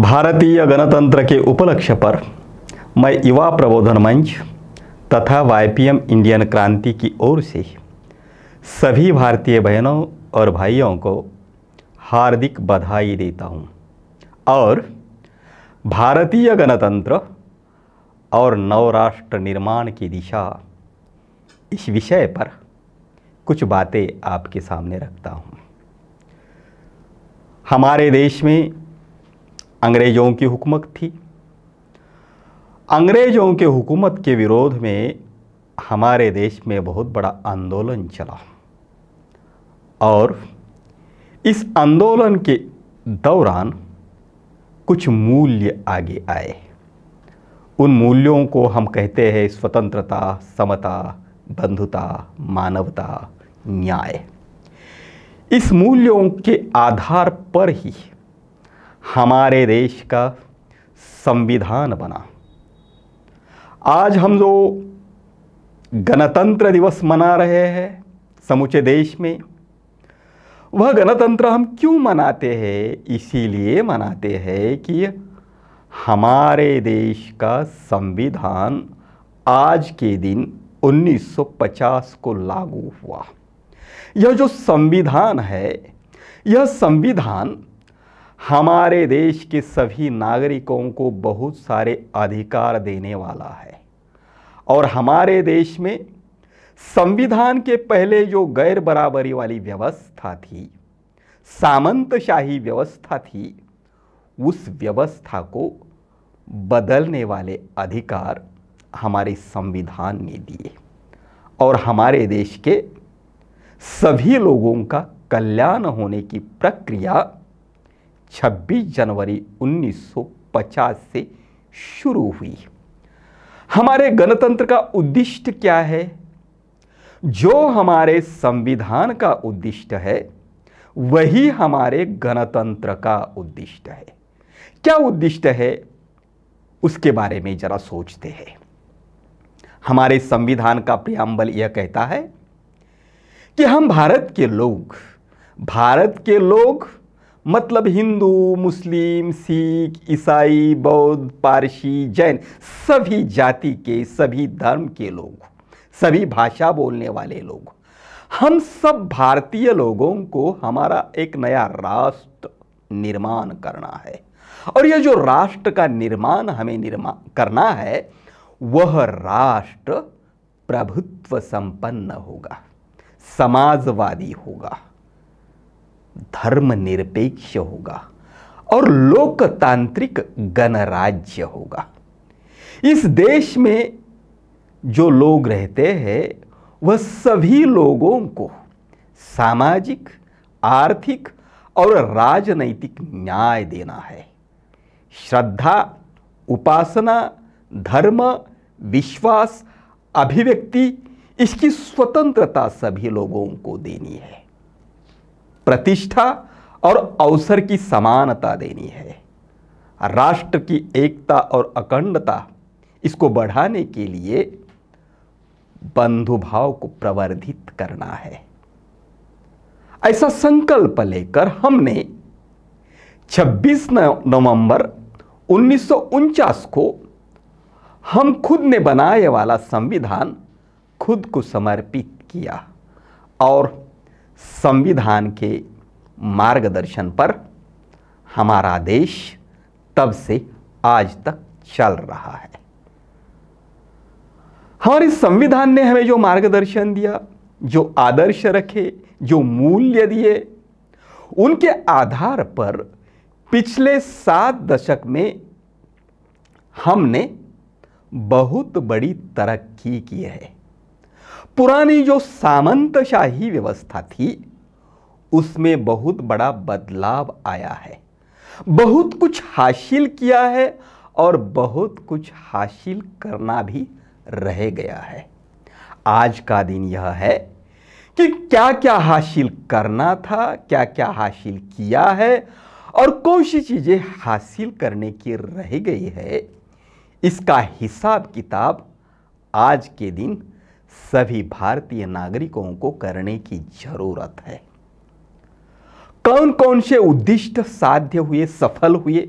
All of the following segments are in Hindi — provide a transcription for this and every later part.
भारतीय गणतंत्र के उपलक्ष्य पर मैं युवा प्रबोधन मंच तथा वाईपीएम इंडियन क्रांति की ओर से सभी भारतीय बहनों और भाइयों को हार्दिक बधाई देता हूँ और भारतीय गणतंत्र और नवराष्ट्र निर्माण की दिशा इस विषय पर कुछ बातें आपके सामने रखता हूँ हमारे देश में अंग्रेज़ों की हुकूमत थी अंग्रेज़ों के हुकूमत के विरोध में हमारे देश में बहुत बड़ा आंदोलन चला और इस आंदोलन के दौरान कुछ मूल्य आगे आए उन मूल्यों को हम कहते हैं स्वतंत्रता समता बंधुता मानवता न्याय इस मूल्यों के आधार पर ही हमारे देश का संविधान बना आज हम जो गणतंत्र दिवस मना रहे हैं समूचे देश में वह गणतंत्र हम क्यों मनाते हैं इसीलिए मनाते हैं कि हमारे देश का संविधान आज के दिन 1950 को लागू हुआ यह जो संविधान है यह संविधान हमारे देश के सभी नागरिकों को बहुत सारे अधिकार देने वाला है और हमारे देश में संविधान के पहले जो गैर बराबरी वाली व्यवस्था थी सामंतशाही व्यवस्था थी उस व्यवस्था को बदलने वाले अधिकार हमारे संविधान ने दिए और हमारे देश के सभी लोगों का कल्याण होने की प्रक्रिया 26 जनवरी 1950 से शुरू हुई हमारे गणतंत्र का उद्दिष्ट क्या है जो हमारे संविधान का उद्दिष्ट है वही हमारे गणतंत्र का उद्दिष्ट है क्या उद्दिष्ट है उसके बारे में जरा सोचते हैं हमारे संविधान का प्रियांबल यह कहता है कि हम भारत के लोग भारत के लोग मतलब हिंदू मुस्लिम सिख ईसाई बौद्ध पारसी जैन सभी जाति के सभी धर्म के लोग सभी भाषा बोलने वाले लोग हम सब भारतीय लोगों को हमारा एक नया राष्ट्र निर्माण करना है और यह जो राष्ट्र का निर्माण हमें निर्माण करना है वह राष्ट्र प्रभुत्व संपन्न होगा समाजवादी होगा धर्मनिरपेक्ष होगा और लोकतांत्रिक गणराज्य होगा इस देश में जो लोग रहते हैं वह सभी लोगों को सामाजिक आर्थिक और राजनैतिक न्याय देना है श्रद्धा उपासना धर्म विश्वास अभिव्यक्ति इसकी स्वतंत्रता सभी लोगों को देनी है प्रतिष्ठा और अवसर की समानता देनी है राष्ट्र की एकता और अखंडता इसको बढ़ाने के लिए बंधुभाव को प्रवर्धित करना है ऐसा संकल्प लेकर हमने 26 नवंबर उन्नीस को हम खुद ने बनाए वाला संविधान खुद को समर्पित किया और संविधान के मार्गदर्शन पर हमारा देश तब से आज तक चल रहा है हमारे संविधान ने हमें जो मार्गदर्शन दिया जो आदर्श रखे जो मूल्य दिए उनके आधार पर पिछले सात दशक में हमने बहुत बड़ी तरक्की की है पुरानी जो सामंतशाही व्यवस्था थी उसमें बहुत बड़ा बदलाव आया है बहुत कुछ हासिल किया है और बहुत कुछ हासिल करना भी रह गया है आज का दिन यह है कि क्या क्या हासिल करना था क्या क्या हासिल किया है और कौन सी चीज़ें हासिल करने की रह गई है इसका हिसाब किताब आज के दिन सभी भारतीय नागरिकों को करने की जरूरत है कौन कौन से उद्दिष्ट साध्य हुए सफल हुए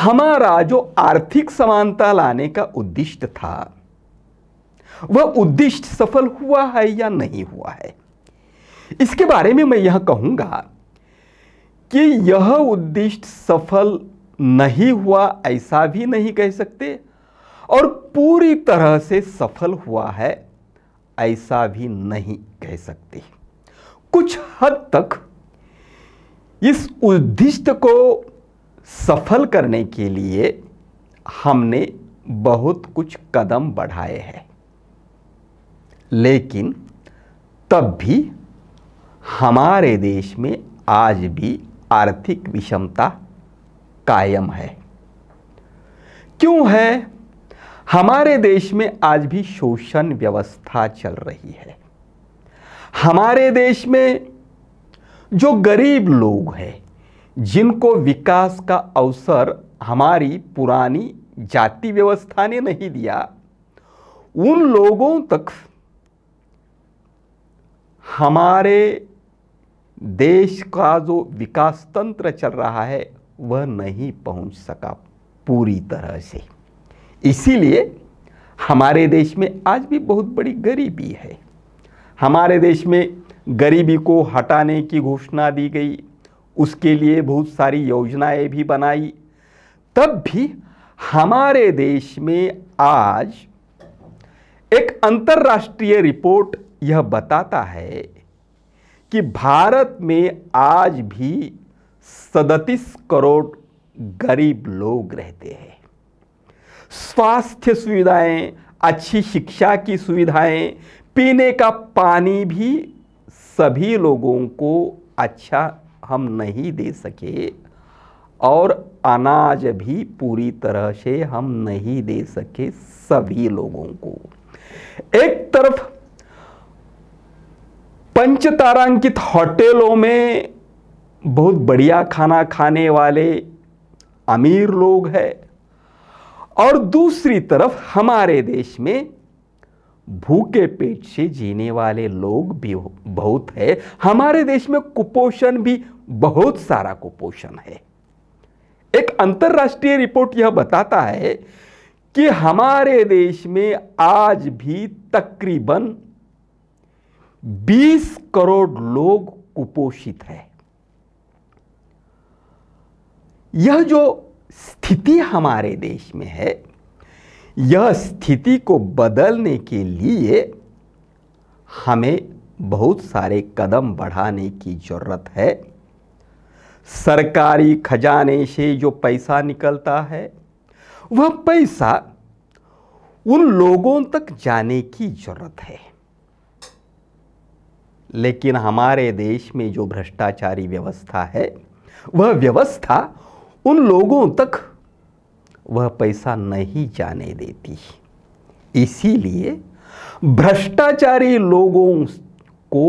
हमारा जो आर्थिक समानता लाने का उद्दिष्ट था वह उद्दिष्ट सफल हुआ है या नहीं हुआ है इसके बारे में मैं यह कहूंगा कि यह उद्दिष्ट सफल नहीं हुआ ऐसा भी नहीं कह सकते और पूरी तरह से सफल हुआ है ऐसा भी नहीं कह सकते कुछ हद तक इस उद्दिष्ट को सफल करने के लिए हमने बहुत कुछ कदम बढ़ाए हैं लेकिन तब भी हमारे देश में आज भी आर्थिक विषमता कायम है क्यों है हमारे देश में आज भी शोषण व्यवस्था चल रही है हमारे देश में जो गरीब लोग हैं जिनको विकास का अवसर हमारी पुरानी जाति व्यवस्था ने नहीं दिया उन लोगों तक हमारे देश का जो विकास तंत्र चल रहा है वह नहीं पहुंच सका पूरी तरह से इसीलिए हमारे देश में आज भी बहुत बड़ी गरीबी है हमारे देश में गरीबी को हटाने की घोषणा दी गई उसके लिए बहुत सारी योजनाएं भी बनाई तब भी हमारे देश में आज एक अंतर्राष्ट्रीय रिपोर्ट यह बताता है कि भारत में आज भी सदतीस करोड़ गरीब लोग रहते हैं स्वास्थ्य सुविधाएं अच्छी शिक्षा की सुविधाएं पीने का पानी भी सभी लोगों को अच्छा हम नहीं दे सके और अनाज भी पूरी तरह से हम नहीं दे सके सभी लोगों को एक तरफ पंचतारांकित होटलों में बहुत बढ़िया खाना खाने वाले अमीर लोग हैं और दूसरी तरफ हमारे देश में भूखे पेट से जीने वाले लोग भी बहुत है हमारे देश में कुपोषण भी बहुत सारा कुपोषण है एक अंतर्राष्ट्रीय रिपोर्ट यह बताता है कि हमारे देश में आज भी तकरीबन 20 करोड़ लोग कुपोषित है यह जो स्थिति हमारे देश में है यह स्थिति को बदलने के लिए हमें बहुत सारे कदम बढ़ाने की ज़रूरत है सरकारी खजाने से जो पैसा निकलता है वह पैसा उन लोगों तक जाने की ज़रूरत है लेकिन हमारे देश में जो भ्रष्टाचारी व्यवस्था है वह व्यवस्था उन लोगों तक वह पैसा नहीं जाने देती इसीलिए भ्रष्टाचारी लोगों को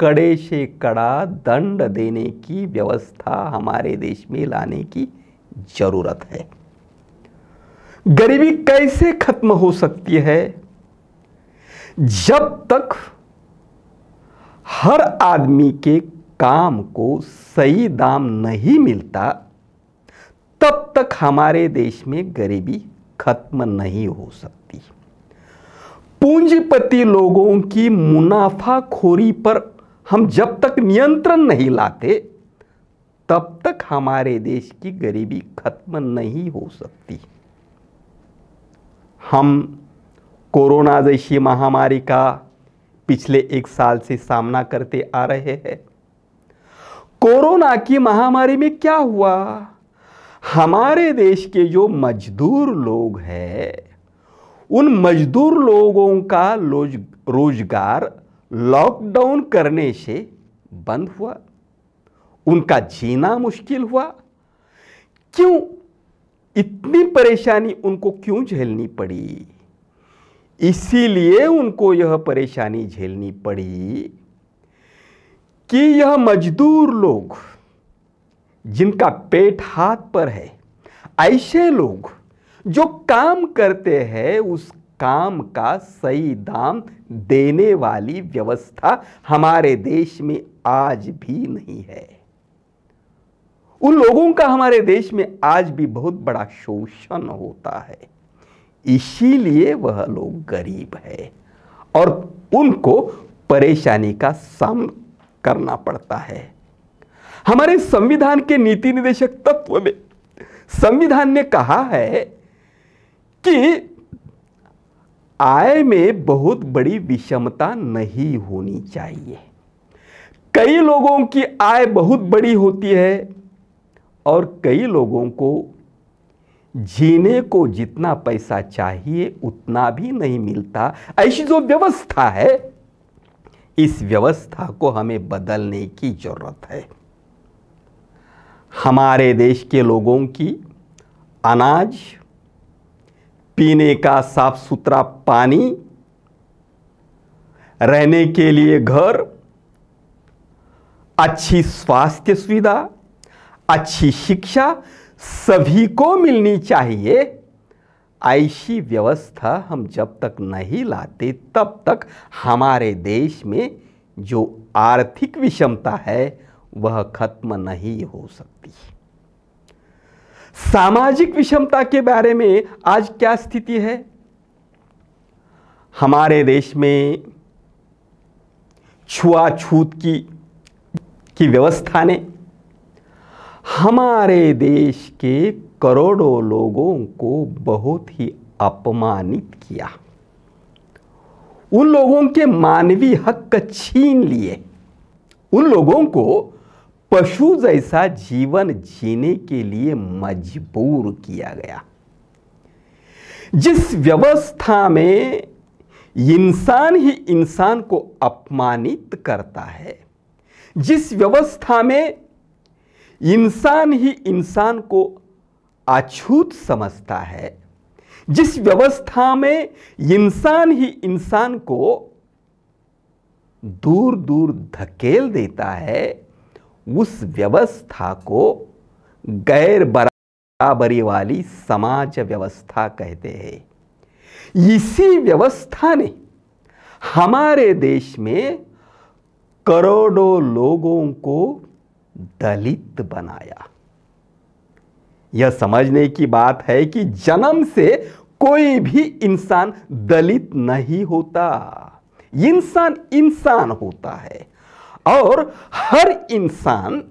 कड़े से कड़ा दंड देने की व्यवस्था हमारे देश में लाने की जरूरत है गरीबी कैसे खत्म हो सकती है जब तक हर आदमी के काम को सही दाम नहीं मिलता तब तक हमारे देश में गरीबी खत्म नहीं हो सकती पूंजीपति लोगों की मुनाफाखोरी पर हम जब तक नियंत्रण नहीं लाते तब तक हमारे देश की गरीबी खत्म नहीं हो सकती हम कोरोना जैसी महामारी का पिछले एक साल से सामना करते आ रहे हैं कोरोना की महामारी में क्या हुआ हमारे देश के जो मजदूर लोग हैं उन मजदूर लोगों का रोजगार लॉकडाउन करने से बंद हुआ उनका जीना मुश्किल हुआ क्यों इतनी परेशानी उनको क्यों झेलनी पड़ी इसीलिए उनको यह परेशानी झेलनी पड़ी कि यह मजदूर लोग जिनका पेट हाथ पर है ऐसे लोग जो काम करते हैं उस काम का सही दाम देने वाली व्यवस्था हमारे देश में आज भी नहीं है उन लोगों का हमारे देश में आज भी बहुत बड़ा शोषण होता है इसीलिए वह लोग गरीब है और उनको परेशानी का सामना करना पड़ता है हमारे संविधान के नीति निदेशक तत्व में संविधान ने कहा है कि आय में बहुत बड़ी विषमता नहीं होनी चाहिए कई लोगों की आय बहुत बड़ी होती है और कई लोगों को जीने को जितना पैसा चाहिए उतना भी नहीं मिलता ऐसी जो व्यवस्था है इस व्यवस्था को हमें बदलने की जरूरत है हमारे देश के लोगों की अनाज पीने का साफ सुथरा पानी रहने के लिए घर अच्छी स्वास्थ्य सुविधा अच्छी शिक्षा सभी को मिलनी चाहिए ऐसी व्यवस्था हम जब तक नहीं लाते तब तक हमारे देश में जो आर्थिक विषमता है वह खत्म नहीं हो सकती सामाजिक विषमता के बारे में आज क्या स्थिति है हमारे देश में छुआछूत की की व्यवस्था ने हमारे देश के करोड़ों लोगों को बहुत ही अपमानित किया उन लोगों के मानवीय हक छीन लिए उन लोगों को पशु जैसा जीवन जीने के लिए मजबूर किया गया जिस व्यवस्था में इंसान ही इंसान को अपमानित करता है जिस व्यवस्था में इंसान ही इंसान को अछूत समझता है जिस व्यवस्था में इंसान ही इंसान को दूर दूर धकेल देता है उस व्यवस्था को गैर बराबरी वाली समाज व्यवस्था कहते हैं इसी व्यवस्था ने हमारे देश में करोड़ों लोगों को दलित बनाया यह समझने की बात है कि जन्म से कोई भी इंसान दलित नहीं होता इंसान इंसान होता है और हर इंसान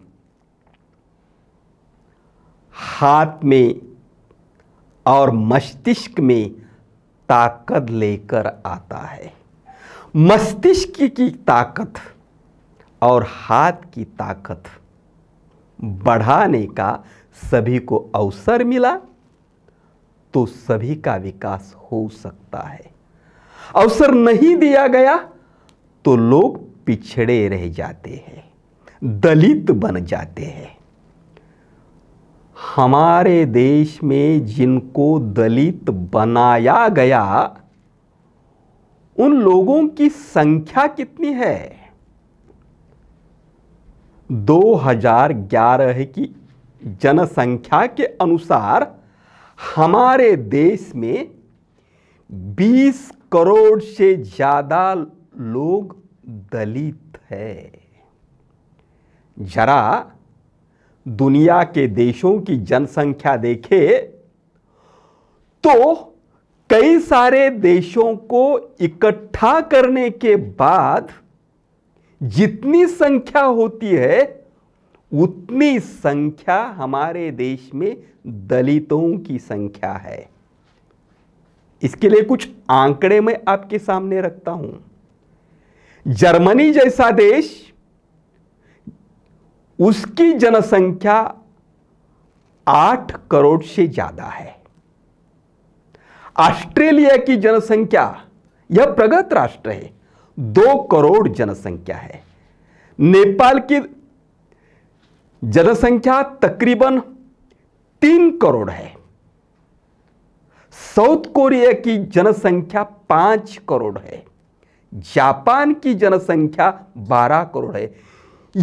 हाथ में और मस्तिष्क में ताकत लेकर आता है मस्तिष्क की ताकत और हाथ की ताकत बढ़ाने का सभी को अवसर मिला तो सभी का विकास हो सकता है अवसर नहीं दिया गया तो लोग पिछड़े रह जाते हैं दलित बन जाते हैं हमारे देश में जिनको दलित बनाया गया उन लोगों की संख्या कितनी है 2011 की जनसंख्या के अनुसार हमारे देश में 20 करोड़ से ज़्यादा लोग दलित है जरा दुनिया के देशों की जनसंख्या देखे तो कई सारे देशों को इकट्ठा करने के बाद जितनी संख्या होती है उतनी संख्या हमारे देश में दलितों की संख्या है इसके लिए कुछ आंकड़े मैं आपके सामने रखता हूं जर्मनी जैसा देश उसकी जनसंख्या आठ करोड़ से ज्यादा है ऑस्ट्रेलिया की जनसंख्या यह प्रगत राष्ट्र है दो करोड़ जनसंख्या है नेपाल की जनसंख्या तकरीबन तीन करोड़ है साउथ कोरिया की जनसंख्या पांच करोड़ है जापान की जनसंख्या 12 करोड़ है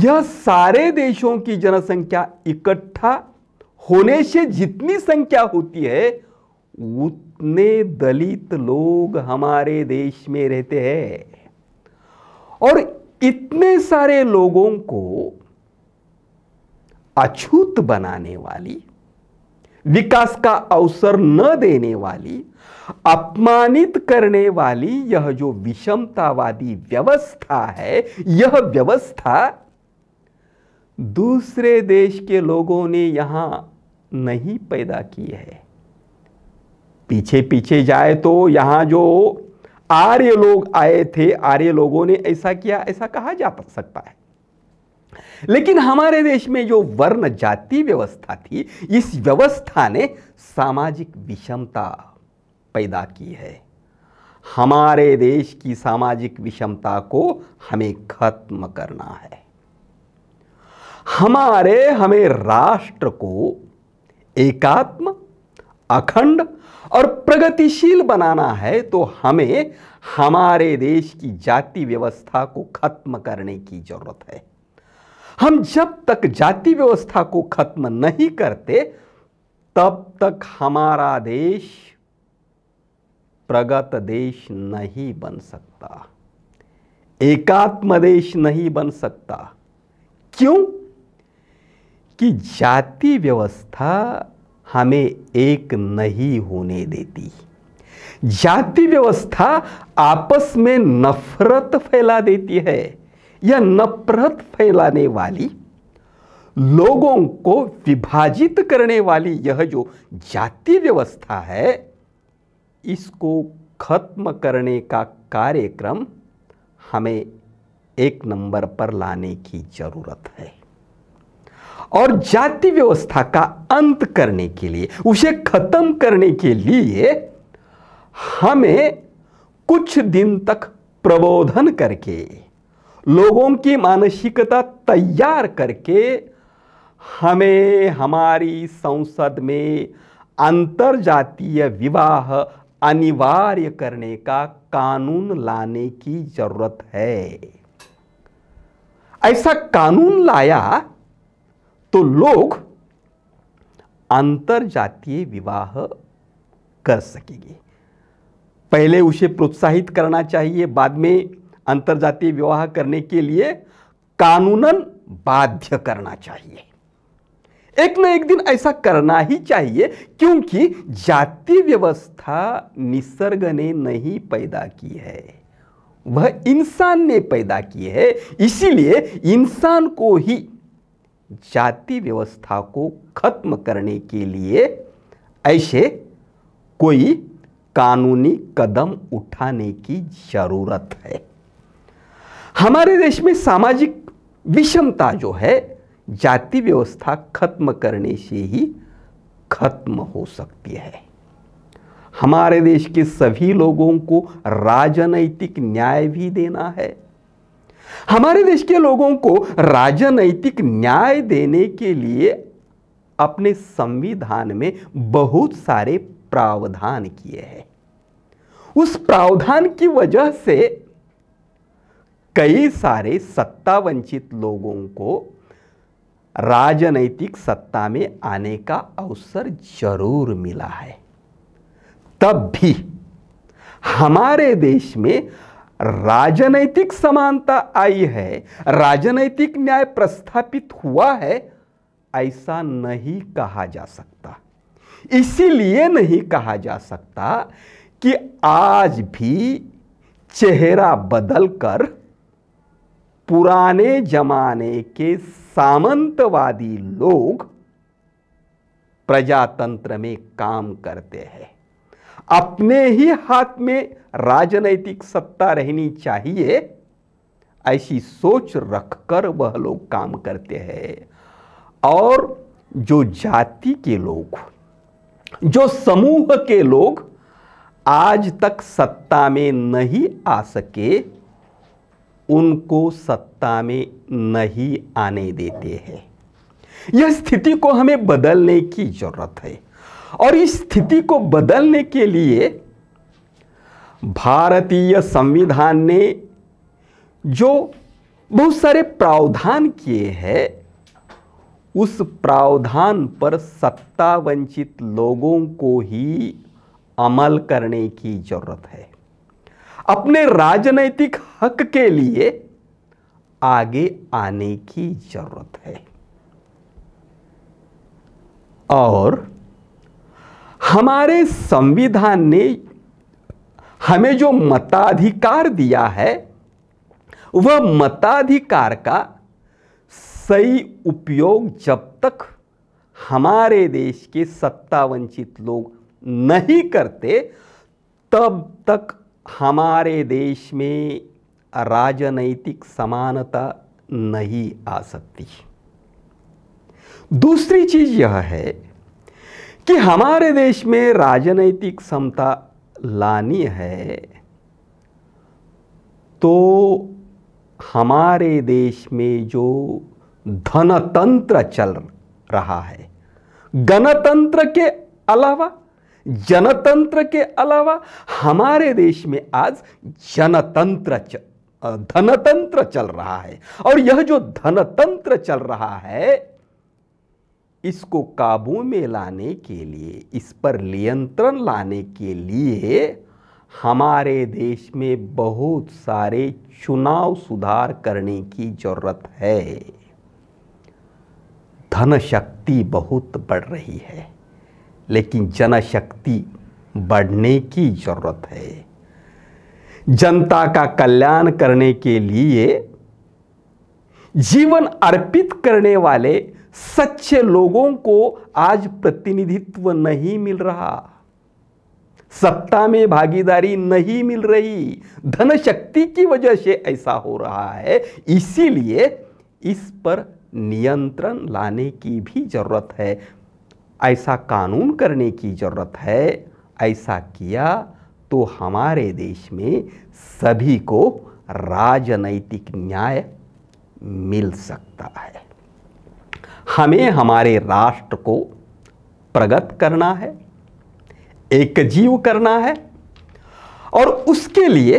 यह सारे देशों की जनसंख्या इकट्ठा होने से जितनी संख्या होती है उतने दलित लोग हमारे देश में रहते हैं और इतने सारे लोगों को अछूत बनाने वाली विकास का अवसर न देने वाली अपमानित करने वाली यह जो विषमतावादी व्यवस्था है यह व्यवस्था दूसरे देश के लोगों ने यहां नहीं पैदा की है पीछे पीछे जाए तो यहां जो आर्य लोग आए थे आर्य लोगों ने ऐसा किया ऐसा कहा जा सकता है लेकिन हमारे देश में जो वर्ण जाति व्यवस्था थी इस व्यवस्था ने सामाजिक विषमता पैदा की है हमारे देश की सामाजिक विषमता को हमें खत्म करना है हमारे हमें राष्ट्र को एकात्म अखंड और प्रगतिशील बनाना है तो हमें हमारे देश की जाति व्यवस्था को खत्म करने की जरूरत है हम जब तक जाति व्यवस्था को खत्म नहीं करते तब तक हमारा देश प्रगत देश नहीं बन सकता एकात्म देश नहीं बन सकता क्यों कि जाति व्यवस्था हमें एक नहीं होने देती जाति व्यवस्था आपस में नफरत फैला देती है या नफरत फैलाने वाली लोगों को विभाजित करने वाली यह जो जाति व्यवस्था है इसको ख़त्म करने का कार्यक्रम हमें एक नंबर पर लाने की ज़रूरत है और जाति व्यवस्था का अंत करने के लिए उसे खत्म करने के लिए हमें कुछ दिन तक प्रबोधन करके लोगों की मानसिकता तैयार करके हमें हमारी संसद में अंतर जातीय विवाह अनिवार्य करने का कानून लाने की जरूरत है ऐसा कानून लाया तो लोग अंतर जातीय विवाह कर सकेंगे पहले उसे प्रोत्साहित करना चाहिए बाद में अंतर जातीय विवाह करने के लिए कानूनन बाध्य करना चाहिए एक ना एक दिन ऐसा करना ही चाहिए क्योंकि जाति व्यवस्था निसर्ग ने नहीं पैदा की है वह इंसान ने पैदा की है इसीलिए इंसान को ही जाति व्यवस्था को खत्म करने के लिए ऐसे कोई कानूनी कदम उठाने की ज़रूरत है हमारे देश में सामाजिक विषमता जो है जाति व्यवस्था खत्म करने से ही खत्म हो सकती है हमारे देश के सभी लोगों को राजनैतिक न्याय भी देना है हमारे देश के लोगों को राजनैतिक न्याय देने के लिए अपने संविधान में बहुत सारे प्रावधान किए हैं उस प्रावधान की वजह से कई सारे सत्ता वंचित लोगों को राजनैतिक सत्ता में आने का अवसर जरूर मिला है तब भी हमारे देश में राजनैतिक समानता आई है राजनैतिक न्याय प्रस्थापित हुआ है ऐसा नहीं कहा जा सकता इसीलिए नहीं कहा जा सकता कि आज भी चेहरा बदलकर पुराने जमाने के सामंतवादी लोग प्रजातंत्र में काम करते हैं अपने ही हाथ में राजनैतिक सत्ता रहनी चाहिए ऐसी सोच रखकर वह लोग काम करते हैं और जो जाति के लोग जो समूह के लोग आज तक सत्ता में नहीं आ सके उनको सत्ता में नहीं आने देते हैं यह स्थिति को हमें बदलने की जरूरत है और इस स्थिति को बदलने के लिए भारतीय संविधान ने जो बहुत सारे प्रावधान किए हैं उस प्रावधान पर सत्ता वंचित लोगों को ही अमल करने की जरूरत है अपने राजनैतिक हक के लिए आगे आने की जरूरत है और हमारे संविधान ने हमें जो मताधिकार दिया है वह मताधिकार का सही उपयोग जब तक हमारे देश के सत्ता वंचित लोग नहीं करते तब तक हमारे देश में राजनैतिक समानता नहीं आ सकती दूसरी चीज यह है कि हमारे देश में राजनैतिक समता लानी है तो हमारे देश में जो धनतंत्र चल रहा है गणतंत्र के अलावा जनतंत्र के अलावा हमारे देश में आज जनतंत्र धनतंत्र चल रहा है और यह जो धनतंत्र चल रहा है इसको काबू में लाने के लिए इस पर नियंत्रण लाने के लिए हमारे देश में बहुत सारे चुनाव सुधार करने की जरूरत है धन शक्ति बहुत बढ़ रही है लेकिन जनशक्ति बढ़ने की जरूरत है जनता का कल्याण करने के लिए जीवन अर्पित करने वाले सच्चे लोगों को आज प्रतिनिधित्व नहीं मिल रहा सत्ता में भागीदारी नहीं मिल रही धन शक्ति की वजह से ऐसा हो रहा है इसीलिए इस पर नियंत्रण लाने की भी जरूरत है ऐसा कानून करने की ज़रूरत है ऐसा किया तो हमारे देश में सभी को राजनैतिक न्याय मिल सकता है हमें हमारे राष्ट्र को प्रगत करना है एकजीव करना है और उसके लिए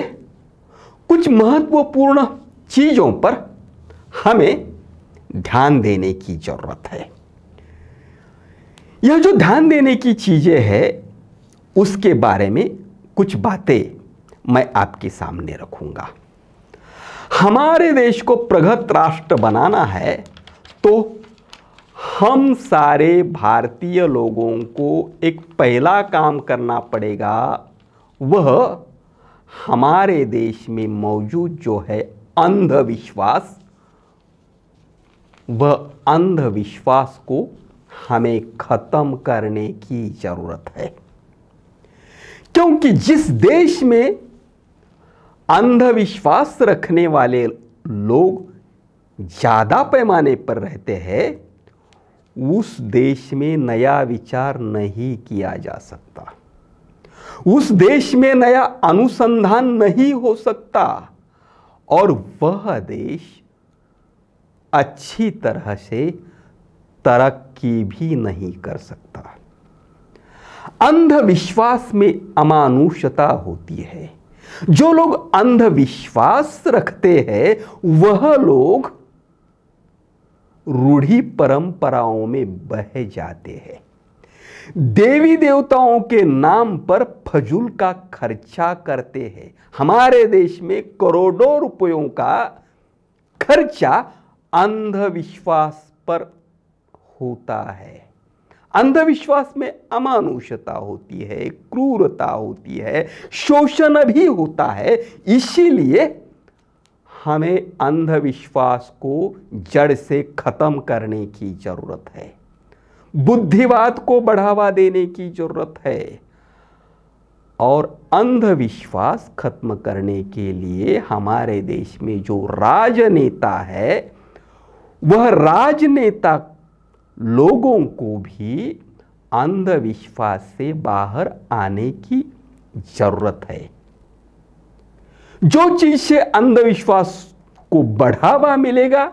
कुछ महत्वपूर्ण चीज़ों पर हमें ध्यान देने की ज़रूरत है यह जो ध्यान देने की चीज़ें हैं उसके बारे में कुछ बातें मैं आपके सामने रखूंगा हमारे देश को प्रगत राष्ट्र बनाना है तो हम सारे भारतीय लोगों को एक पहला काम करना पड़ेगा वह हमारे देश में मौजूद जो है अंधविश्वास वह अंधविश्वास को हमें ख़त्म करने की ज़रूरत है क्योंकि जिस देश में अंधविश्वास रखने वाले लोग ज़्यादा पैमाने पर रहते हैं उस देश में नया विचार नहीं किया जा सकता उस देश में नया अनुसंधान नहीं हो सकता और वह देश अच्छी तरह से तरक्की भी नहीं कर सकता अंधविश्वास में अमानुषता होती है जो लोग अंधविश्वास रखते हैं वह लोग रूढ़ी परंपराओं में बह जाते हैं देवी देवताओं के नाम पर फजूल का खर्चा करते हैं हमारे देश में करोड़ों रुपयों का खर्चा अंधविश्वास पर होता है अंधविश्वास में अमानुषता होती है क्रूरता होती है शोषण भी होता है इसीलिए हमें अंधविश्वास को जड़ से खत्म करने की जरूरत है बुद्धिवाद को बढ़ावा देने की जरूरत है और अंधविश्वास खत्म करने के लिए हमारे देश में जो राजनेता है वह राजनेता लोगों को भी अंधविश्वास से बाहर आने की जरूरत है जो चीज से अंधविश्वास को बढ़ावा मिलेगा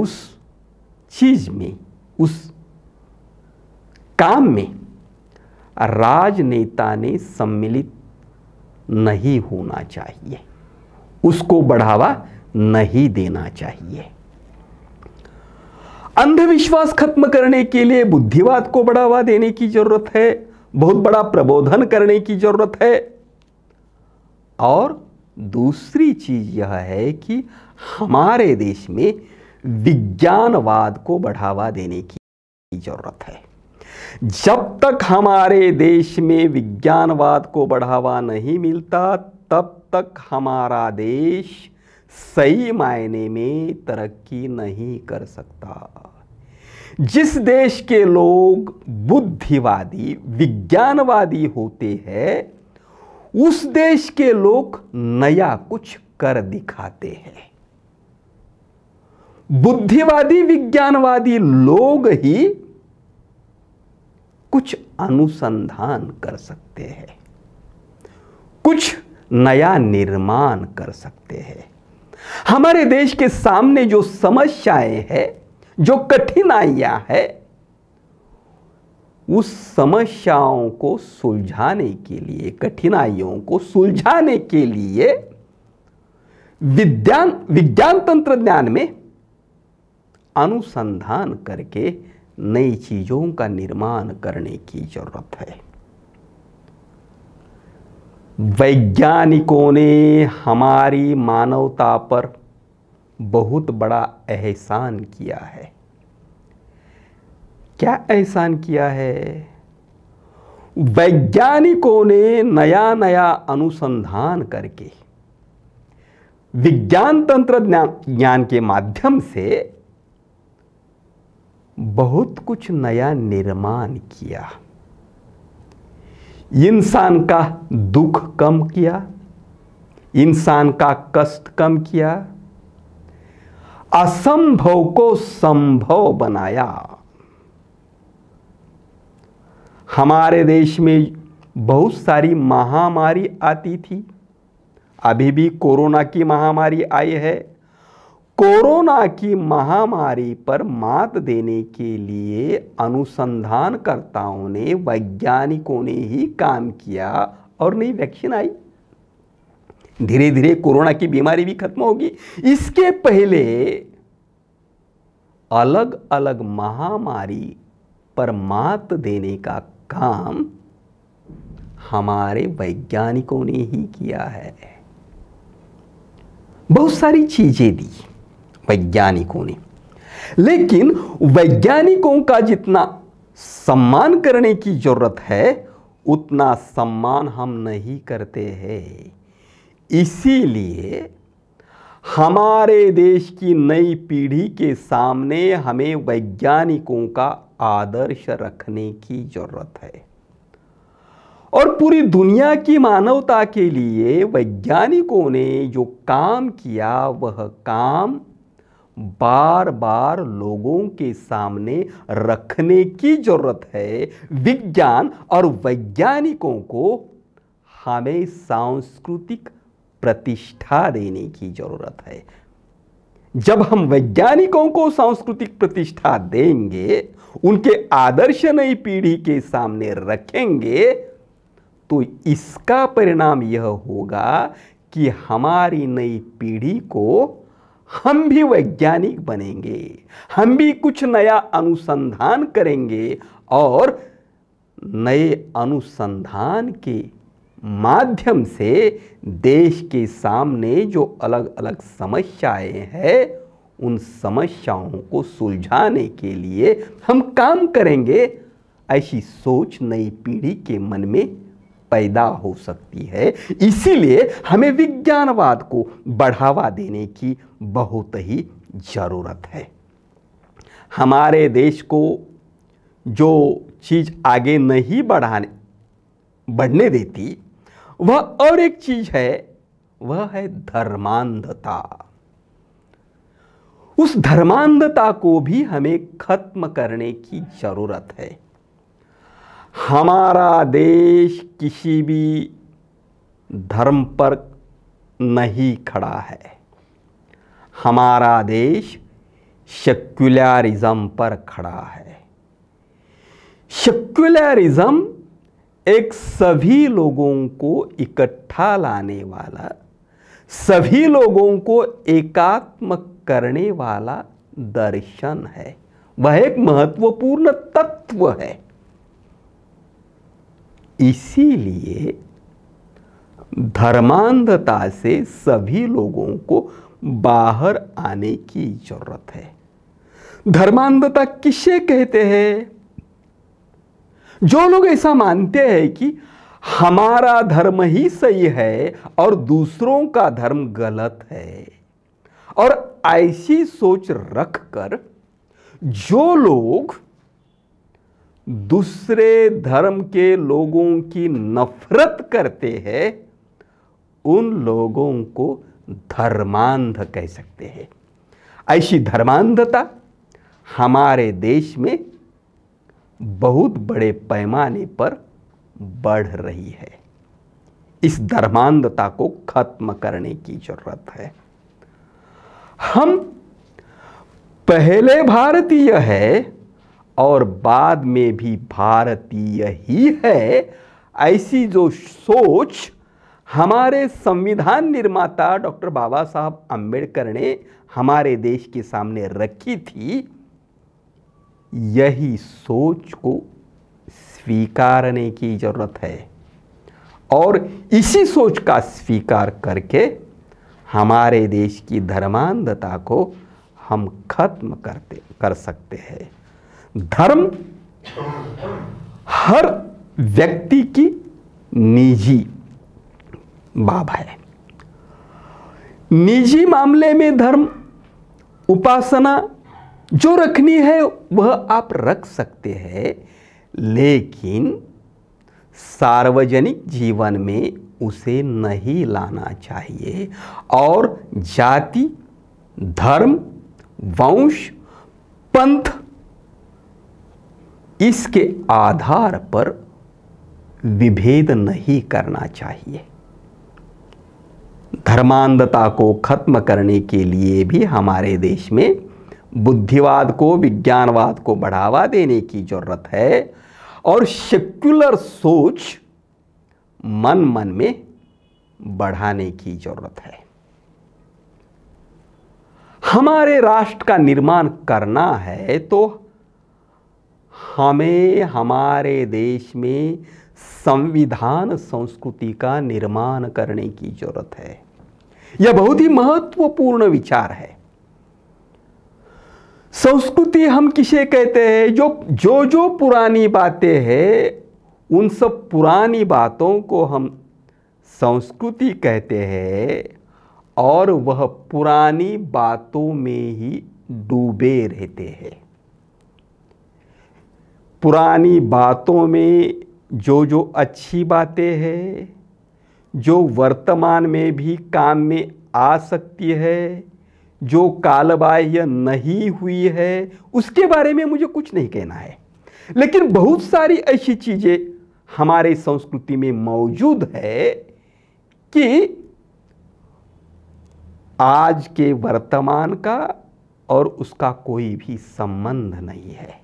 उस चीज में उस काम में राजनेता ने सम्मिलित नहीं होना चाहिए उसको बढ़ावा नहीं देना चाहिए अंधविश्वास खत्म करने के लिए बुद्धिवाद को बढ़ावा देने की जरूरत है बहुत बड़ा प्रबोधन करने की जरूरत है और दूसरी चीज यह है कि हमारे देश में विज्ञानवाद को बढ़ावा देने की जरूरत है जब तक हमारे देश में विज्ञानवाद को बढ़ावा नहीं मिलता तब तक हमारा देश सही मायने में तरक्की नहीं कर सकता जिस देश के लोग बुद्धिवादी विज्ञानवादी होते हैं उस देश के लोग नया कुछ कर दिखाते हैं बुद्धिवादी विज्ञानवादी लोग ही कुछ अनुसंधान कर सकते हैं कुछ नया निर्माण कर सकते हैं हमारे देश के सामने जो समस्याएं हैं जो कठिनाइयां हैं उस समस्याओं को सुलझाने के लिए कठिनाइयों को सुलझाने के लिए विज्ञान विज्ञान तंत्र ज्ञान में अनुसंधान करके नई चीज़ों का निर्माण करने की जरूरत है वैज्ञानिकों ने हमारी मानवता पर बहुत बड़ा एहसान किया है क्या एहसान किया है वैज्ञानिकों ने नया नया अनुसंधान करके विज्ञान तंत्र ज्ञान के माध्यम से बहुत कुछ नया निर्माण किया इंसान का दुख कम किया इंसान का कष्ट कम किया असंभव को संभव बनाया हमारे देश में बहुत सारी महामारी आती थी अभी भी कोरोना की महामारी आई है कोरोना की महामारी पर मात देने के लिए अनुसंधानकर्ताओं ने वैज्ञानिकों ने ही काम किया और नई वैक्सीन आई धीरे धीरे कोरोना की बीमारी भी खत्म होगी इसके पहले अलग अलग महामारी पर मात देने का काम हमारे वैज्ञानिकों ने ही किया है बहुत सारी चीज़ें दी वैज्ञानिकों ने लेकिन वैज्ञानिकों का जितना सम्मान करने की जरूरत है उतना सम्मान हम नहीं करते हैं इसीलिए हमारे देश की नई पीढ़ी के सामने हमें वैज्ञानिकों का आदर्श रखने की जरूरत है और पूरी दुनिया की मानवता के लिए वैज्ञानिकों ने जो काम किया वह काम बार बार लोगों के सामने रखने की जरूरत है विज्ञान और वैज्ञानिकों को हमें सांस्कृतिक प्रतिष्ठा देने की जरूरत है जब हम वैज्ञानिकों को सांस्कृतिक प्रतिष्ठा देंगे उनके आदर्श नई पीढ़ी के सामने रखेंगे तो इसका परिणाम यह होगा कि हमारी नई पीढ़ी को हम भी वैज्ञानिक बनेंगे हम भी कुछ नया अनुसंधान करेंगे और नए अनुसंधान के माध्यम से देश के सामने जो अलग अलग समस्याएं हैं उन समस्याओं को सुलझाने के लिए हम काम करेंगे ऐसी सोच नई पीढ़ी के मन में पैदा हो सकती है इसीलिए हमें विज्ञानवाद को बढ़ावा देने की बहुत ही ज़रूरत है हमारे देश को जो चीज़ आगे नहीं बढ़ाने बढ़ने देती वह और एक चीज़ है वह है धर्मांधता उस धर्मांधता को भी हमें खत्म करने की ज़रूरत है हमारा देश किसी भी धर्म पर नहीं खड़ा है हमारा देश सेक्युलरिज्म पर खड़ा है सेक्युलरिज्म एक सभी लोगों को इकट्ठा लाने वाला सभी लोगों को एकात्म करने वाला दर्शन है वह एक महत्वपूर्ण तत्व है इसीलिए धर्मांधता से सभी लोगों को बाहर आने की जरूरत है धर्मांधता किसे कहते हैं जो लोग ऐसा मानते हैं कि हमारा धर्म ही सही है और दूसरों का धर्म गलत है और ऐसी सोच रखकर जो लोग दूसरे धर्म के लोगों की नफरत करते हैं उन लोगों को धर्मांध कह सकते हैं ऐसी धर्मांधता हमारे देश में बहुत बड़े पैमाने पर बढ़ रही है इस धर्मांधता को खत्म करने की जरूरत है हम पहले भारतीय है और बाद में भी भारतीय ही है ऐसी जो सोच हमारे संविधान निर्माता डॉक्टर बाबा साहब अम्बेडकर ने हमारे देश के सामने रखी थी यही सोच को स्वीकारने की ज़रूरत है और इसी सोच का स्वीकार करके हमारे देश की धर्मांधता को हम खत्म करते कर सकते हैं धर्म हर व्यक्ति की निजी बाब है निजी मामले में धर्म उपासना जो रखनी है वह आप रख सकते हैं लेकिन सार्वजनिक जीवन में उसे नहीं लाना चाहिए और जाति धर्म वंश पंथ इसके आधार पर विभेद नहीं करना चाहिए धर्मांधता को खत्म करने के लिए भी हमारे देश में बुद्धिवाद को विज्ञानवाद को बढ़ावा देने की जरूरत है और सेक्युलर सोच मन मन में बढ़ाने की जरूरत है हमारे राष्ट्र का निर्माण करना है तो हमें हमारे देश में संविधान संस्कृति का निर्माण करने की जरूरत है यह बहुत ही महत्वपूर्ण विचार है संस्कृति हम किसे कहते हैं जो जो जो पुरानी बातें हैं उन सब पुरानी बातों को हम संस्कृति कहते हैं और वह पुरानी बातों में ही डूबे रहते हैं पुरानी बातों में जो जो अच्छी बातें हैं जो वर्तमान में भी काम में आ सकती है जो कालबाह्य नहीं हुई है उसके बारे में मुझे कुछ नहीं कहना है लेकिन बहुत सारी ऐसी चीज़ें हमारे संस्कृति में मौजूद है कि आज के वर्तमान का और उसका कोई भी संबंध नहीं है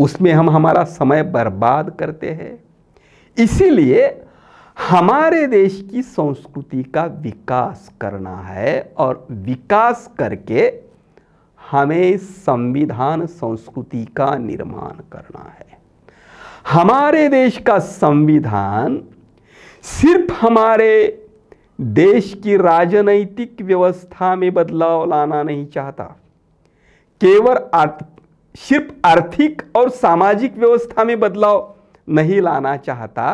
उसमें हम हमारा समय बर्बाद करते हैं इसीलिए हमारे देश की संस्कृति का विकास करना है और विकास करके हमें संविधान संस्कृति का निर्माण करना है हमारे देश का संविधान सिर्फ हमारे देश की राजनैतिक व्यवस्था में बदलाव लाना नहीं चाहता केवल सिर्फ आर्थिक और सामाजिक व्यवस्था में बदलाव नहीं लाना चाहता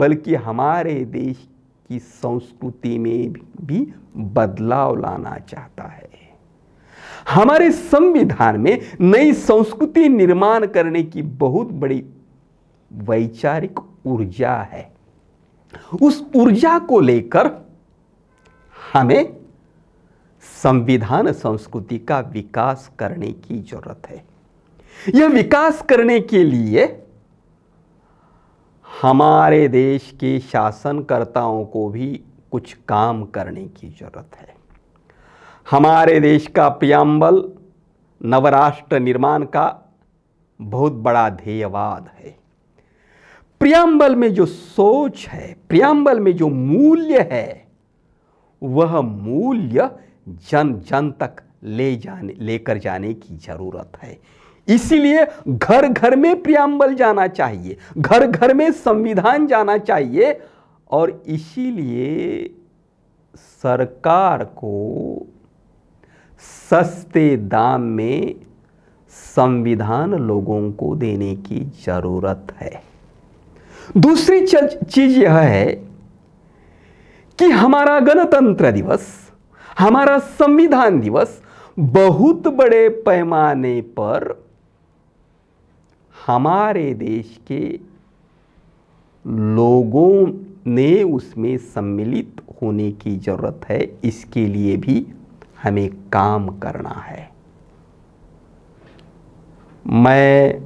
बल्कि हमारे देश की संस्कृति में भी बदलाव लाना चाहता है हमारे संविधान में नई संस्कृति निर्माण करने की बहुत बड़ी वैचारिक ऊर्जा है उस ऊर्जा को लेकर हमें संविधान संस्कृति का विकास करने की जरूरत है यह विकास करने के लिए हमारे देश के शासनकर्ताओं को भी कुछ काम करने की जरूरत है हमारे देश का प्रियम्बल नवराष्ट्र निर्माण का बहुत बड़ा ध्येयवाद है प्रियाम्बल में जो सोच है प्रियाम्बल में जो मूल्य है वह मूल्य जन जन तक ले जाने लेकर जाने की जरूरत है इसीलिए घर घर में प्रियाम्बल जाना चाहिए घर घर में संविधान जाना चाहिए और इसीलिए सरकार को सस्ते दाम में संविधान लोगों को देने की जरूरत है दूसरी चीज यह है कि हमारा गणतंत्र दिवस हमारा संविधान दिवस बहुत बड़े पैमाने पर हमारे देश के लोगों ने उसमें सम्मिलित होने की ज़रूरत है इसके लिए भी हमें काम करना है मैं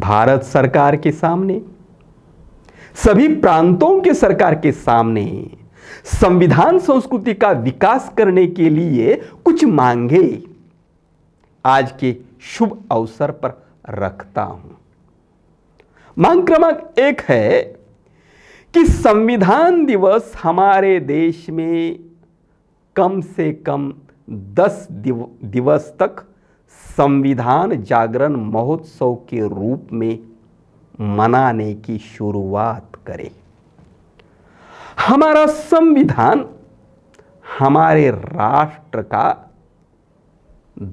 भारत सरकार के सामने सभी प्रांतों के सरकार के सामने संविधान संस्कृति का विकास करने के लिए कुछ मांगे आज के शुभ अवसर पर रखता हूं मांग क्रमांक एक है कि संविधान दिवस हमारे देश में कम से कम दस दिव, दिवस तक संविधान जागरण महोत्सव के रूप में मनाने की शुरुआत करें हमारा संविधान हमारे राष्ट्र का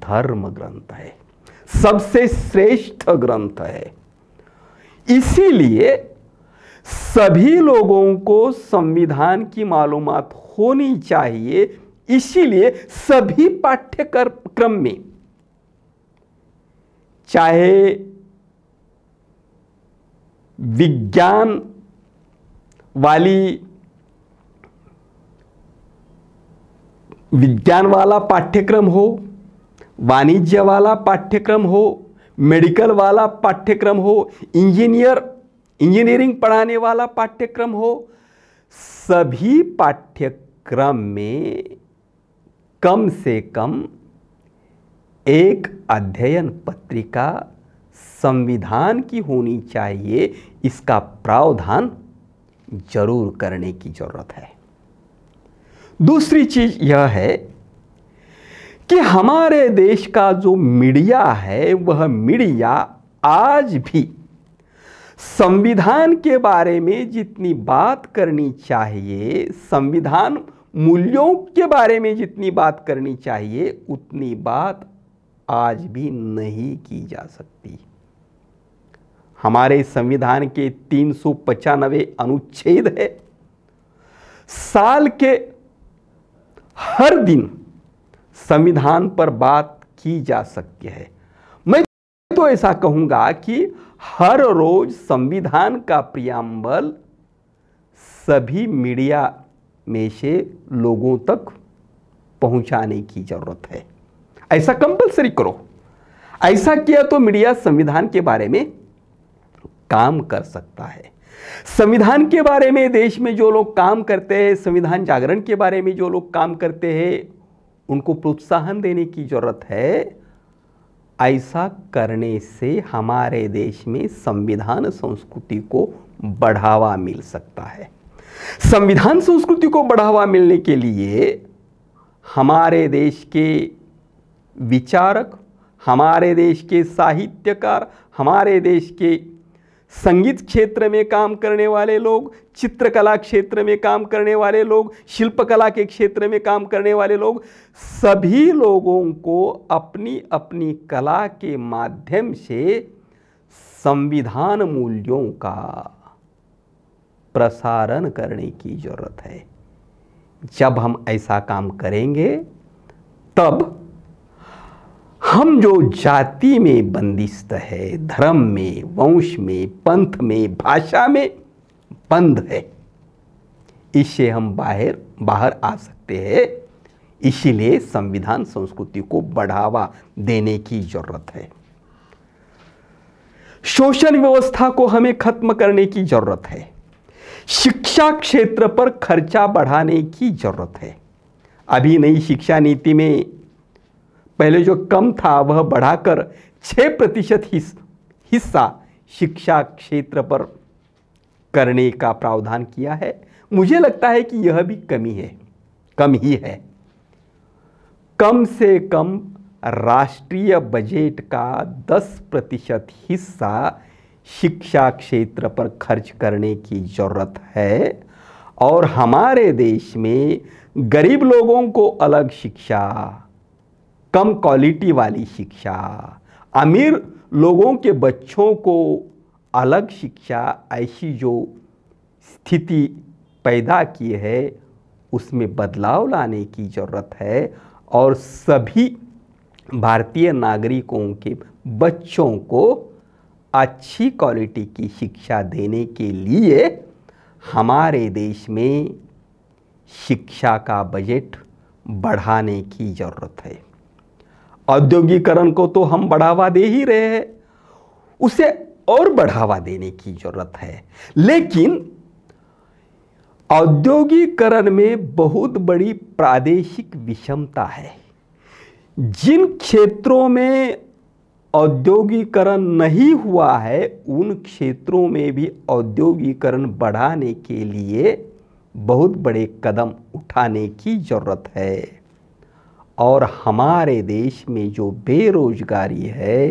धर्म ग्रंथ है सबसे श्रेष्ठ ग्रंथ है इसीलिए सभी लोगों को संविधान की मालूम होनी चाहिए इसीलिए सभी पाठ्यक्रम में चाहे विज्ञान वाली विज्ञान वाला पाठ्यक्रम हो वाणिज्य वाला पाठ्यक्रम हो मेडिकल वाला पाठ्यक्रम हो इंजीनियर इंजीनियरिंग पढ़ाने वाला पाठ्यक्रम हो सभी पाठ्यक्रम में कम से कम एक अध्ययन पत्रिका संविधान की होनी चाहिए इसका प्रावधान जरूर करने की जरूरत है दूसरी चीज यह है कि हमारे देश का जो मीडिया है वह मीडिया आज भी संविधान के बारे में जितनी बात करनी चाहिए संविधान मूल्यों के बारे में जितनी बात करनी चाहिए उतनी बात आज भी नहीं की जा सकती हमारे संविधान के तीन सौ पचानवे अनुच्छेद है साल के हर दिन संविधान पर बात की जा सकती है मैं तो ऐसा कहूंगा कि हर रोज संविधान का प्रियाम्बल सभी मीडिया में से लोगों तक पहुंचाने की ज़रूरत है ऐसा कंपलसरी करो ऐसा किया तो मीडिया संविधान के बारे में काम कर सकता है संविधान के बारे में देश में जो लोग काम करते हैं संविधान जागरण के बारे में जो लोग काम करते हैं उनको प्रोत्साहन देने की ज़रूरत है ऐसा करने से हमारे देश में संविधान संस्कृति को बढ़ावा मिल सकता है संविधान संस्कृति को बढ़ावा मिलने के लिए हमारे देश के विचारक हमारे देश के साहित्यकार हमारे देश के संगीत क्षेत्र में काम करने वाले लोग चित्रकला क्षेत्र में काम करने वाले लोग शिल्पकला के क्षेत्र में काम करने वाले लोग सभी लोगों को अपनी अपनी कला के माध्यम से संविधान मूल्यों का प्रसारण करने की ज़रूरत है जब हम ऐसा काम करेंगे तब हम जो जाति में बंदिस्त है धर्म में वंश में पंथ में भाषा में बंद है इससे हम बाहर बाहर आ सकते हैं इसीलिए संविधान संस्कृति को बढ़ावा देने की जरूरत है शोषण व्यवस्था को हमें खत्म करने की जरूरत है शिक्षा क्षेत्र पर खर्चा बढ़ाने की जरूरत है अभी नई शिक्षा नीति में पहले जो कम था वह बढ़ाकर छः प्रतिशत हिस्सा शिक्षा क्षेत्र पर करने का प्रावधान किया है मुझे लगता है कि यह भी कमी है कम ही है कम से कम राष्ट्रीय बजट का 10 प्रतिशत हिस्सा शिक्षा क्षेत्र पर खर्च करने की ज़रूरत है और हमारे देश में गरीब लोगों को अलग शिक्षा कम क्वालिटी वाली शिक्षा अमीर लोगों के बच्चों को अलग शिक्षा ऐसी जो स्थिति पैदा की है उसमें बदलाव लाने की ज़रूरत है और सभी भारतीय नागरिकों के बच्चों को अच्छी क्वालिटी की शिक्षा देने के लिए हमारे देश में शिक्षा का बजट बढ़ाने की ज़रूरत है औद्योगिकरण को तो हम बढ़ावा दे ही रहे हैं उसे और बढ़ावा देने की जरूरत है लेकिन औद्योगिकरण में बहुत बड़ी प्रादेशिक विषमता है जिन क्षेत्रों में औद्योगिकरण नहीं हुआ है उन क्षेत्रों में भी औद्योगिकरण बढ़ाने के लिए बहुत बड़े कदम उठाने की ज़रूरत है और हमारे देश में जो बेरोज़गारी है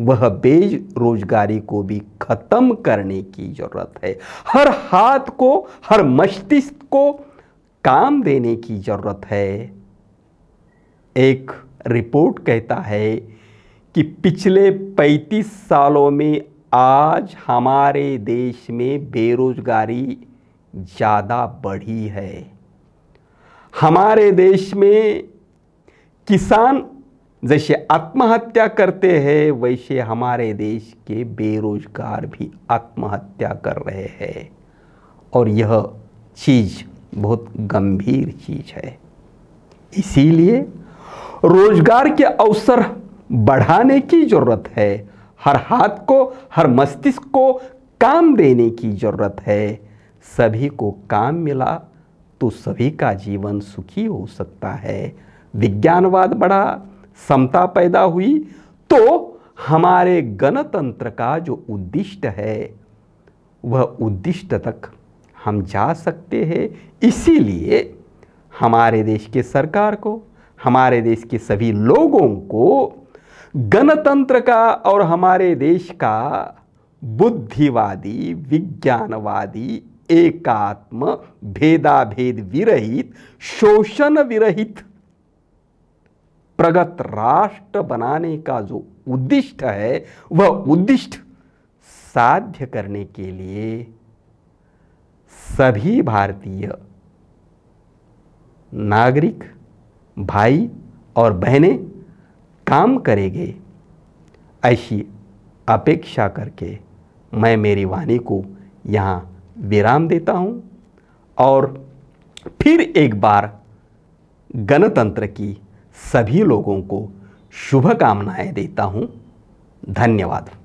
वह बेरोजगारी को भी ख़त्म करने की ज़रूरत है हर हाथ को हर मस्तिष्क को काम देने की ज़रूरत है एक रिपोर्ट कहता है कि पिछले 35 सालों में आज हमारे देश में बेरोजगारी ज़्यादा बढ़ी है हमारे देश में किसान जैसे आत्महत्या करते हैं वैसे हमारे देश के बेरोजगार भी आत्महत्या कर रहे हैं और यह चीज़ बहुत गंभीर चीज़ है इसीलिए रोजगार के अवसर बढ़ाने की ज़रूरत है हर हाथ को हर मस्तिष्क को काम देने की ज़रूरत है सभी को काम मिला तो सभी का जीवन सुखी हो सकता है विज्ञानवाद बढ़ा समता पैदा हुई तो हमारे गणतंत्र का जो उद्दिष्ट है वह उद्दिष्ट तक हम जा सकते हैं इसीलिए हमारे देश के सरकार को हमारे देश के सभी लोगों को गणतंत्र का और हमारे देश का बुद्धिवादी विज्ञानवादी एकात्म भेदाभेद विरहित शोषण विरहित प्रगत राष्ट्र बनाने का जो उद्दिष्ट है वह उद्दिष्ट साध्य करने के लिए सभी भारतीय नागरिक भाई और बहनें काम करेंगे ऐसी अपेक्षा करके मैं मेरी वाणी को यहाँ विराम देता हूँ और फिर एक बार गणतंत्र की सभी लोगों को शुभकामनाएं देता हूँ धन्यवाद